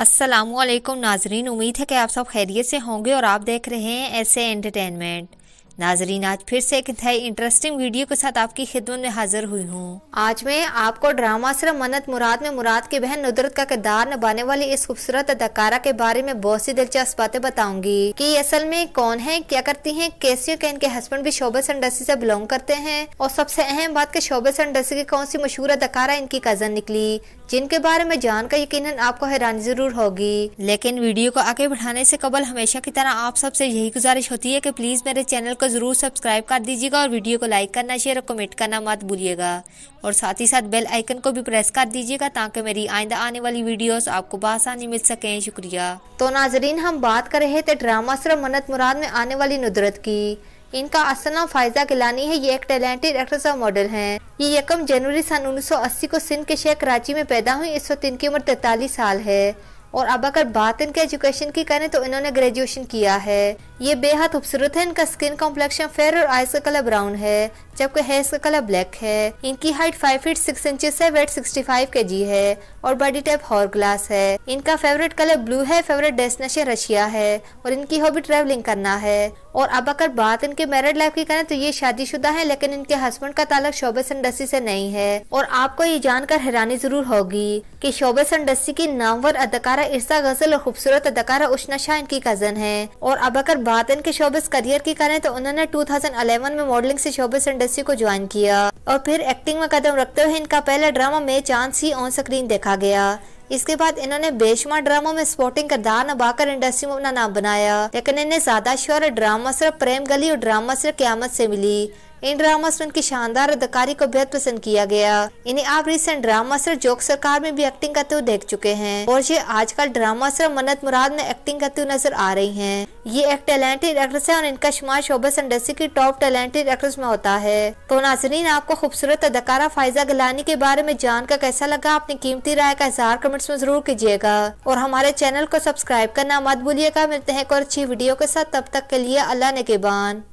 असलम नाजरीन उम्मीद है कि आप सब खैरियत से होंगे और आप देख रहे हैं ऐसे एंटरटेनमेंट नाजरीन आज फिर से एक नई इंटरेस्टिंग वीडियो के साथ आपकी खिदमत में हाजिर हुई हूँ आज मैं आपको ड्रामा सिर्फ मन्नत मुराद में मुराद की बहन नुदरत का किरदार निभाने वाली इस खूबसूरत अदाकारा के बारे में बहुत सी दिलचस्प बातें बताऊंगी कि असल में कौन है क्या करती है कैसी के इनके हस्बैंड भी शोबे इंडस्ट्री से बिलोंग करते हैं और सबसे अहम बात के शोबे इंडस्ट्री की कौन सी मशहूर अदाकारा इनकी कजन निकली जिनके बारे में जानकर यकीनन आपको हैरानी जरूर होगी लेकिन वीडियो को आगे बढ़ाने से कबल हमेशा की तरह आप सबसे यही गुजारिश होती है कि प्लीज मेरे चैनल को जरूर सब्सक्राइब कर दीजिएगा और वीडियो को लाइक करना शेयर और कमेंट करना मत भूलिएगा और साथ ही साथ बेल आइकन को भी प्रेस कर दीजिएगा ताकि मेरी आइंदा आने वाली वीडियो आपको बासानी मिल सके शुक्रिया तो नाजरीन हम बात कर रहे थे ड्रामा सिर्फ मन्नत मुराद में आने वाली नुदरत की इनका असल नाम फायजा गिलानी है ये एक टैलेंटेड एक्ट्रेस और मॉडल हैं ये यकम जनवरी सन 1980 को सिंध के शहर कराची में पैदा हुई इस वक्त इनकी उम्र तैतालीस साल है और अब अगर बात इनके एजुकेशन की करें तो इन्होंने ग्रेजुएशन किया है ये बेहद खूबसूरत है इनका स्किन कॉम्प्लेक्शन फेयर और आइज का कलर ब्राउन है जबकि है इसका कलर ब्लैक है इनकी height five feet six inches है weight sixty five K G है और बॉडी टाइप हॉर ग्लास है इनका फेवरेट कलर ब्लू है फेवरेट डेस्टिनेशन रशिया है और इनकी हॉबी ट्रेवलिंग करना है और अब अगर बात इनके मैरिड लाइफ की करें तो ये शादीशुदा है लेकिन इनके हस्बैंड का ताल्लुक शोबेस इंडस्ट्री से नहीं है और आपको ये जानकर हैरानी जरूर होगी कि शोबेस इंडस्ट्री की नामवर अदाकारा इर्सा गजल और खूबसूरत अदाकारा उष्णा शाह इनकी कजन है और अब अगर बात इनके शोबेस करियर की करें तो उन्होंने टू में मॉडलिंग से शोबेस इंडस्ट्री इंडस्ट्री को ज्वाइन किया और फिर एक्टिंग में कदम रखते हुए इनका पहला ड्रामा में चांस ही ऑन स्क्रीन देखा गया इसके बाद इन्होंने बेशुमार ड्रामों में स्पोर्टिंग किरदार निभाकर इंडस्ट्री में अपना नाम बनाया लेकिन इन्हें ज्यादा शोर ड्रामा सिर्फ प्रेम गली और ड्रामा सिर्फ क्यामत से मिली इन ड्रामा में उनकी शानदार अदाकारी को बेहद पसंद किया गया इन्हें आप रिसेंट ड्रामा सर जोक सरकार में भी एक्टिंग करते हुए देख चुके हैं और ये आजकल ड्रामा सर मन्नत मुराद में एक्टिंग करते हुए नजर आ रही है ये एक टैलेंटेड एक्ट्रेस है और इनका शुमार शोबस इंडस्ट्री की टॉप टैलेंटेड एक्ट्रेस में होता है तो नाजरीन आपको खूबसूरत अदाकारा फायजा गलानी के बारे में जानकर कैसा लगा अपनी कीमती राय का इजहार कमेंट्स में जरूर कीजिएगा और हमारे चैनल को सब्सक्राइब करना मत भूलिएगा मिलते हैं एक और अच्छी वीडियो के साथ तब तक के लिए अल्लाह ने के बान